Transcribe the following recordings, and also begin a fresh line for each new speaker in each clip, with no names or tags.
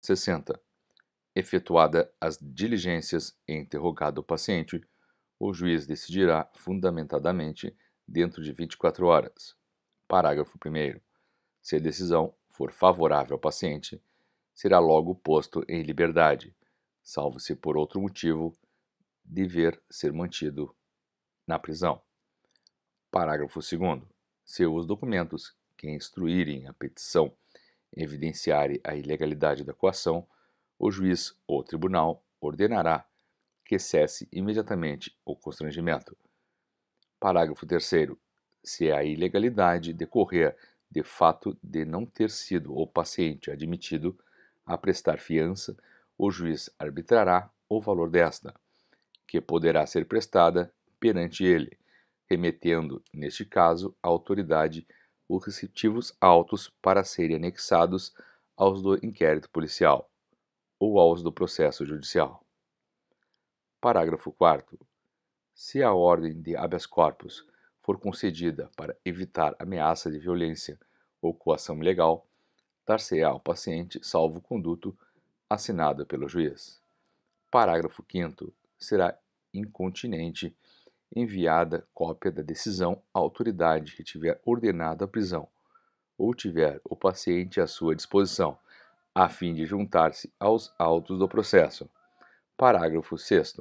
60. Efetuada as diligências e interrogado o paciente, o juiz decidirá fundamentadamente dentro de 24 horas. Parágrafo 1. Se a decisão for favorável ao paciente, será logo posto em liberdade, salvo se por outro motivo dever ser mantido na prisão. Parágrafo 2. Se os documentos que instruírem a petição evidenciare a ilegalidade da coação, o juiz ou tribunal ordenará que cesse imediatamente o constrangimento. Parágrafo 3. Se a ilegalidade decorrer de fato de não ter sido o paciente admitido a prestar fiança, o juiz arbitrará o valor desta, que poderá ser prestada perante ele, remetendo, neste caso, à autoridade os receptivos autos para serem anexados aos do inquérito policial ou aos do processo judicial. Parágrafo 4. Se a ordem de habeas corpus for concedida para evitar ameaça de violência ou coação ilegal, dar-se-á ao paciente salvo conduto assinado pelo juiz. Parágrafo 5. Será incontinente enviada cópia da decisão à autoridade que tiver ordenado a prisão, ou tiver o paciente à sua disposição, a fim de juntar-se aos autos do processo. Parágrafo 6.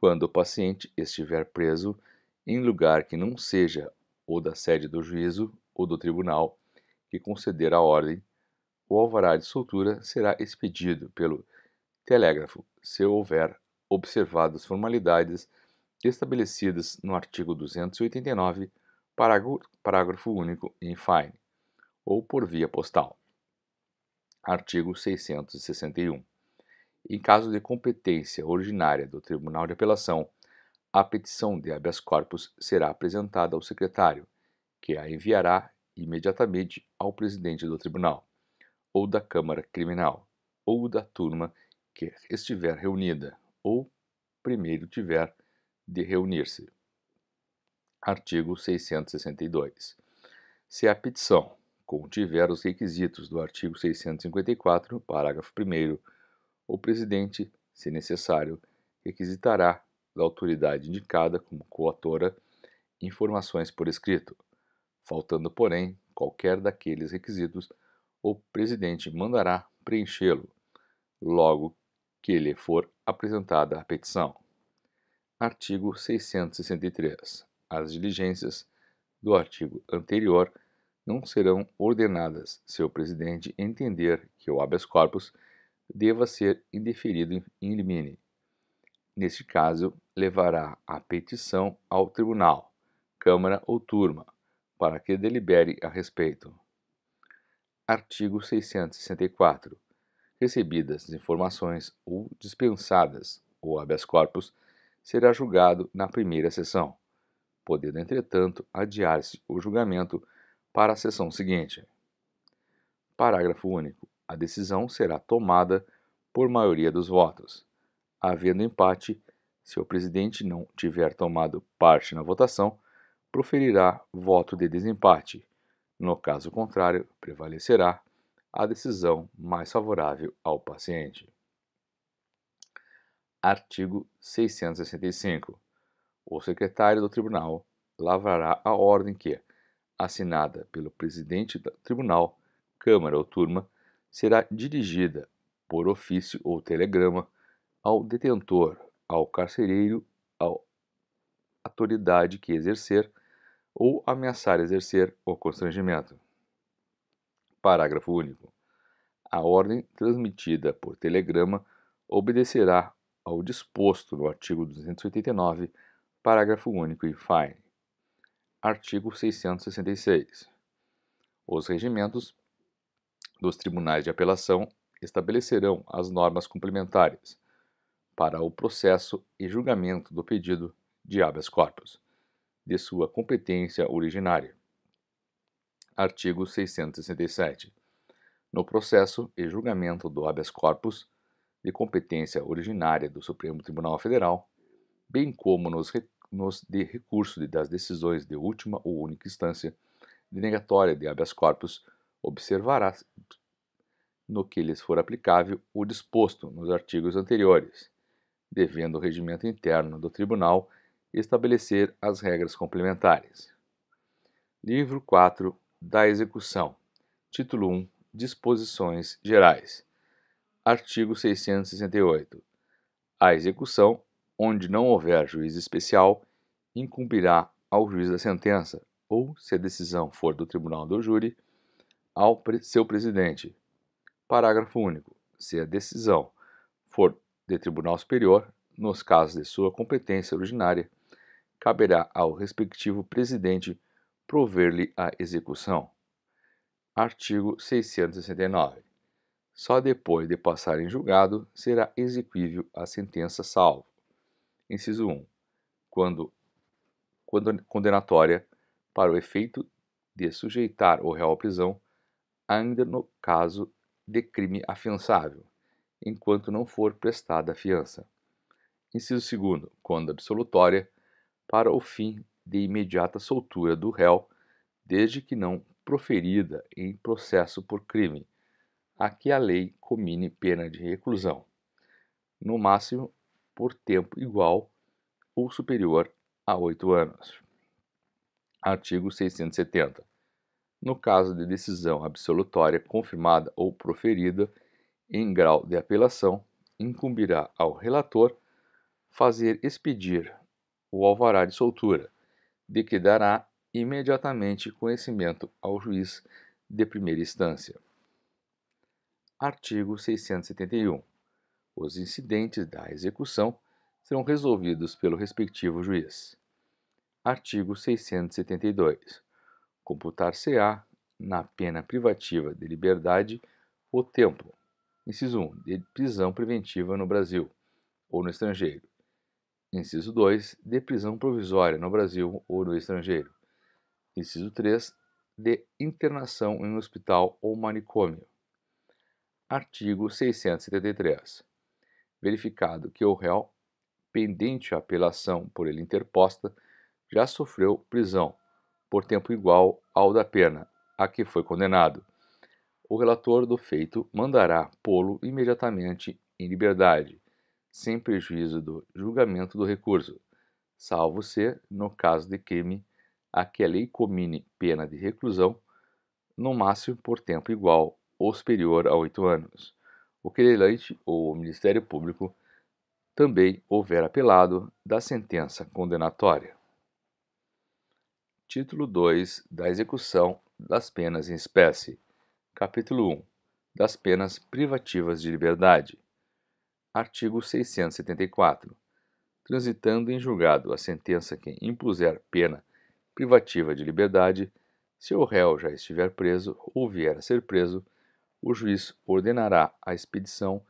Quando o paciente estiver preso em lugar que não seja ou da sede do juízo ou do tribunal que conceder a ordem, o alvará de soltura será expedido pelo telégrafo, se houver observado as formalidades estabelecidas no artigo 289, parágrafo único em fine, ou por via postal. Artigo 661. Em caso de competência originária do Tribunal de Apelação, a petição de habeas corpus será apresentada ao secretário, que a enviará imediatamente ao presidente do tribunal, ou da Câmara Criminal, ou da turma que estiver reunida, ou primeiro tiver de reunir-se. Artigo 662. Se a petição contiver os requisitos do artigo 654, parágrafo 1, o presidente, se necessário, requisitará da autoridade indicada como coautora informações por escrito. Faltando, porém, qualquer daqueles requisitos, o presidente mandará preenchê-lo, logo que lhe for apresentada a petição. Artigo 663. As diligências do artigo anterior não serão ordenadas se o presidente entender que o habeas corpus deva ser indeferido em limine. Neste caso, levará a petição ao tribunal, Câmara ou Turma, para que delibere a respeito. Artigo 664. Recebidas informações ou dispensadas o habeas corpus será julgado na primeira sessão, podendo, entretanto, adiar-se o julgamento para a sessão seguinte. Parágrafo único. A decisão será tomada por maioria dos votos. Havendo empate, se o presidente não tiver tomado parte na votação, proferirá voto de desempate. No caso contrário, prevalecerá a decisão mais favorável ao paciente. Artigo 665. O secretário do tribunal lavrará a ordem que, assinada pelo presidente do tribunal, câmara ou turma, será dirigida por ofício ou telegrama ao detentor, ao carcereiro, à autoridade que exercer ou ameaçar exercer o constrangimento. Parágrafo único. A ordem transmitida por telegrama obedecerá ao disposto no artigo 289, parágrafo único e fine. Artigo 666. Os regimentos dos tribunais de apelação estabelecerão as normas complementares para o processo e julgamento do pedido de habeas corpus, de sua competência originária. Artigo 667. No processo e julgamento do habeas corpus, de competência originária do Supremo Tribunal Federal, bem como nos, nos de recurso das decisões de última ou única instância de de habeas corpus, observará, no que lhes for aplicável, o disposto nos artigos anteriores, devendo o regimento interno do Tribunal estabelecer as regras complementares. Livro 4 da Execução, Título 1 Disposições Gerais Artigo 668. A execução, onde não houver juiz especial, incumbirá ao juiz da sentença ou, se a decisão for do tribunal do júri, ao seu presidente. Parágrafo único. Se a decisão for de tribunal superior, nos casos de sua competência originária, caberá ao respectivo presidente prover-lhe a execução. Artigo 669. Só depois de passar em julgado será exequível a sentença salvo. Inciso 1. Quando, quando condenatória para o efeito de sujeitar o réu à prisão, ainda no caso de crime afiançável, enquanto não for prestada a fiança. Inciso 2. Quando absolutória para o fim de imediata soltura do réu, desde que não proferida em processo por crime, a que a lei comine pena de reclusão, no máximo por tempo igual ou superior a oito anos. Artigo 670. No caso de decisão absolutória confirmada ou proferida em grau de apelação, incumbirá ao relator fazer expedir o alvará de soltura, de que dará imediatamente conhecimento ao juiz de primeira instância. Artigo 671. Os incidentes da execução serão resolvidos pelo respectivo juiz. Artigo 672. Computar-se-á na pena privativa de liberdade o tempo, inciso 1, de prisão preventiva no Brasil ou no estrangeiro, inciso 2, de prisão provisória no Brasil ou no estrangeiro, inciso 3, de internação em um hospital ou manicômio, Artigo 673. Verificado que o réu, pendente a apelação por ele interposta, já sofreu prisão por tempo igual ao da pena a que foi condenado, o relator do feito mandará pô-lo imediatamente em liberdade, sem prejuízo do julgamento do recurso, salvo se, no caso de crime, a que a lei comine pena de reclusão, no máximo por tempo igual ou superior a oito anos, o querelante ou o Ministério Público também houver apelado da sentença condenatória. Título 2 da execução das penas em espécie. Capítulo 1 um, das penas privativas de liberdade. Artigo 674. Transitando em julgado a sentença que impuser pena privativa de liberdade, se o réu já estiver preso ou vier a ser preso, o juiz ordenará a expedição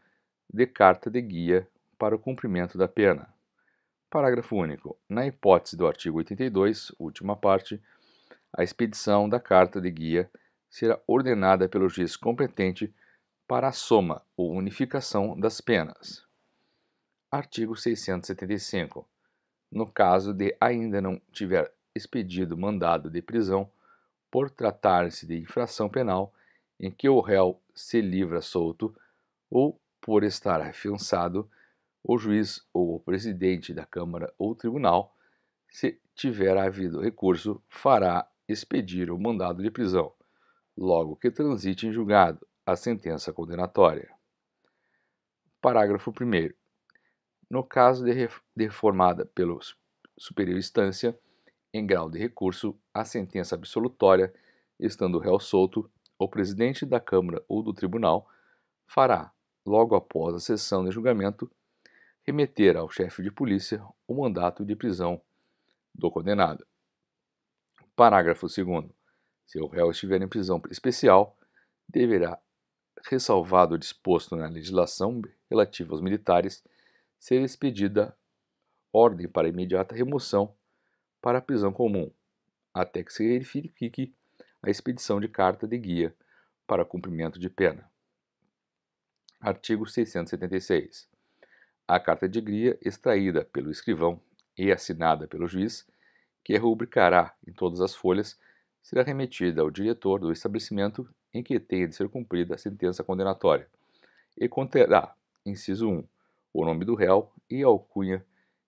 de carta de guia para o cumprimento da pena. Parágrafo único. Na hipótese do artigo 82, última parte, a expedição da carta de guia será ordenada pelo juiz competente para a soma ou unificação das penas. Artigo 675. No caso de ainda não tiver expedido mandado de prisão por tratar-se de infração penal, em que o réu se livra solto ou por estar afiançado, o juiz ou o presidente da Câmara ou Tribunal, se tiver havido recurso, fará expedir o mandado de prisão, logo que transite em julgado a sentença condenatória. Parágrafo 1. No caso de reformada pela superior instância, em grau de recurso, a sentença absolutória, estando o réu solto, o presidente da Câmara ou do Tribunal fará, logo após a sessão de julgamento, remeter ao chefe de polícia o mandato de prisão do condenado. Parágrafo 2. Se o réu estiver em prisão especial, deverá, ressalvado o disposto na legislação relativa aos militares, ser expedida ordem para imediata remoção para a prisão comum, até que se verifique a expedição de carta de guia para cumprimento de pena. Artigo 676. A carta de guia extraída pelo escrivão e assinada pelo juiz, que rubricará em todas as folhas, será remetida ao diretor do estabelecimento em que tenha de ser cumprida a sentença condenatória e conterá, inciso 1, o nome do réu e a alcunha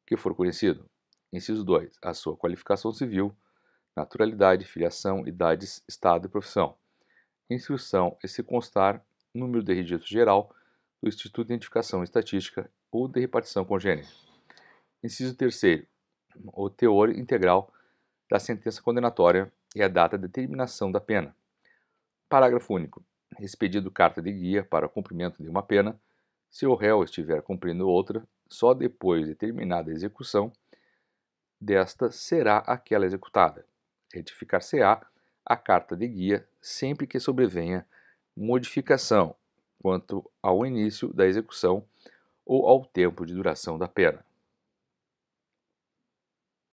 que for conhecido, inciso 2, a sua qualificação civil naturalidade, filiação, idades, estado e profissão. Instrução é se constar número de registro geral do Instituto de Identificação Estatística ou de repartição congênita. Inciso 3 o teor integral da sentença condenatória e a data de terminação da pena. Parágrafo único. Expedido carta de guia para cumprimento de uma pena, se o réu estiver cumprindo outra, só depois de terminada a execução desta será aquela executada retificar-se-á a carta de guia sempre que sobrevenha modificação quanto ao início da execução ou ao tempo de duração da pena.